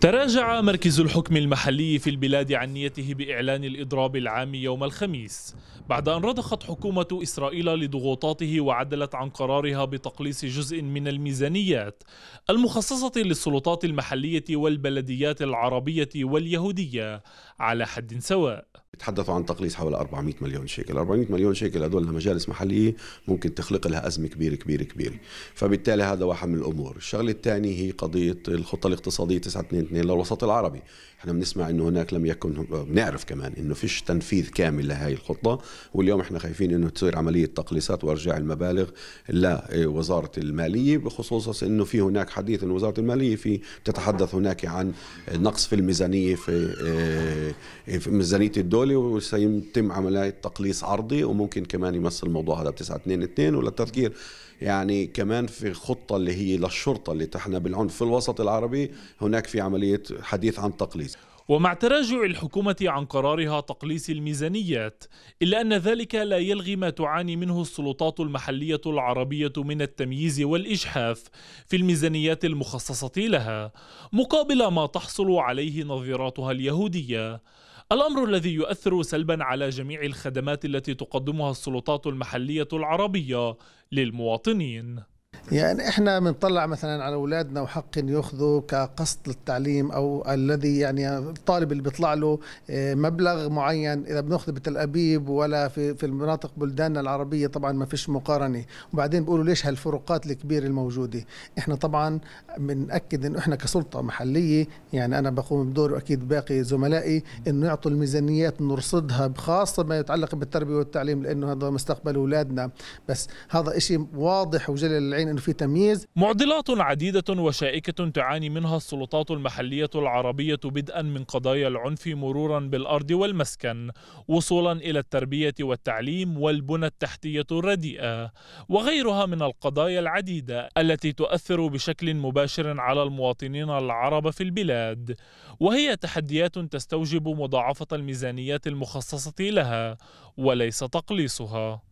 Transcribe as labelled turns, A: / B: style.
A: تراجع مركز الحكم المحلي في البلاد عن نيته بإعلان الإضراب العام يوم الخميس بعد أن رضخت حكومة إسرائيل لضغوطاته وعدلت عن قرارها بتقليص جزء من الميزانيات المخصصة للسلطات المحلية والبلديات العربية واليهودية على حد سواء
B: تحدثوا عن تقليص حوالي 400 مليون شيكل 400 مليون شيكل هذول لمجالس محليه ممكن تخلق لها ازمه كبيره كبيره كبيره فبالتالي هذا واحد من الامور الشغله الثانيه هي قضيه الخطه الاقتصاديه 922 للوسط العربي احنا بنسمع انه هناك لم يكن بنعرف كمان انه فيش تنفيذ كامل لهي الخطه واليوم احنا خايفين انه تصير عمليه تقليصات وارجاع المبالغ لوزاره آه، الماليه بخصوص انه في هناك حديث ان وزاره الماليه في تتحدث هناك عن نقص في الميزانيه في, آه، في ميزانيه الدوله الدولي وسيتم عمليه تقليص عرضي وممكن كمان يمثل الموضوع هذا ب 922 وللتذكير يعني كمان في خطه اللي هي للشرطه اللي تحنا بالعنف في الوسط العربي هناك في عمليه حديث عن تقليص
A: ومع تراجع الحكومة عن قرارها تقليص الميزانيات إلا أن ذلك لا يلغي ما تعاني منه السلطات المحلية العربية من التمييز والإجحاف في الميزانيات المخصصة لها مقابل ما تحصل عليه نظيراتها اليهودية الأمر الذي يؤثر سلبا على جميع الخدمات التي تقدمها السلطات المحلية العربية للمواطنين
C: يعني احنا بنطلع مثلا على اولادنا وحق ياخذوا كقسط للتعليم او الذي يعني الطالب اللي بيطلع له آه، مبلغ معين اذا بناخذه بتل ابيب ولا في في المناطق بلداننا العربيه طبعا ما فيش مقارنه وبعدين بيقولوا ليش هالفروقات الكبيره الموجوده احنا طبعا بناكد انه احنا كسلطه محليه يعني انا بقوم بدور واكيد باقي زملائي انه يعطوا الميزانيات نرصدها خاصه ما يتعلق بالتربيه والتعليم لانه هذا مستقبل اولادنا بس هذا شيء واضح وجلل العين في تمييز
A: معضلات عديدة وشائكة تعاني منها السلطات المحلية العربية بدءا من قضايا العنف مرورا بالأرض والمسكن وصولا إلى التربية والتعليم والبنى التحتية الرديئة وغيرها من القضايا العديدة التي تؤثر بشكل مباشر على المواطنين العرب في البلاد وهي تحديات تستوجب مضاعفة الميزانيات المخصصة لها وليس تقليصها